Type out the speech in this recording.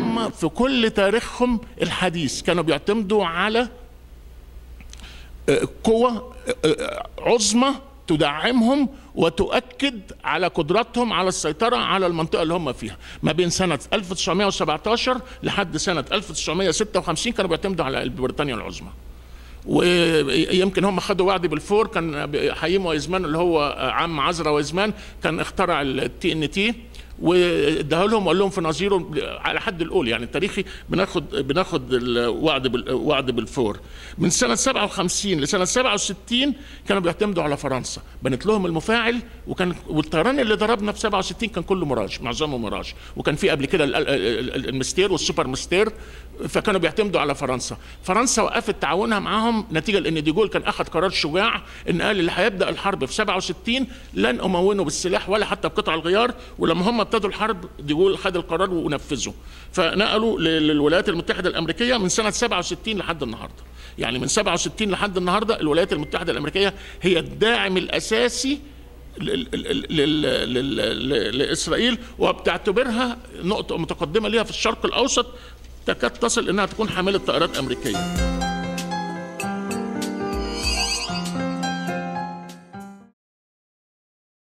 هم في كل تاريخهم الحديث كانوا بيعتمدوا على آه، قوة آه، آه، عظمى تدعمهم وتؤكد على قدرتهم على السيطرة على المنطقة اللي هم فيها ما بين سنة 1917 لحد سنة 1956 كانوا بيعتمدوا على بريطانيا العظمى ويمكن هم خدوا وعد بالفور كان حييم وايزمان اللي هو عم عزرا وايزمان كان اخترع التي ان تي واداها لهم وقال لهم في نظيره على حد الاول يعني التاريخي بناخد بناخد الوعد وعد بالفور من سنه 57 لسنه 67 كانوا بيعتمدوا على فرنسا بنت لهم المفاعل وكان والطيران اللي ضربنا في 67 كان كله مراج معظمه مراج وكان في قبل كده المستير والسوبر مستير فكانوا بيعتمدوا على فرنسا فرنسا وقفت تعاونها معاهم نتيجه لان ديجول كان اخذ قرار شجاع ان قال اللي هيبدا الحرب في 67 لن امونه بالسلاح ولا حتى بقطع الغيار ولما هم ابتدوا الحرب ديغول خد القرار ونفذه فنقلوا للولايات المتحده الامريكيه من سنه 67 لحد النهارده يعني من 67 لحد النهارده الولايات المتحده الامريكيه هي الداعم الاساسي لاسرائيل وبتعتبرها نقطه متقدمه ليها في الشرق الاوسط تكاد تصل انها تكون حامله طائرات امريكيه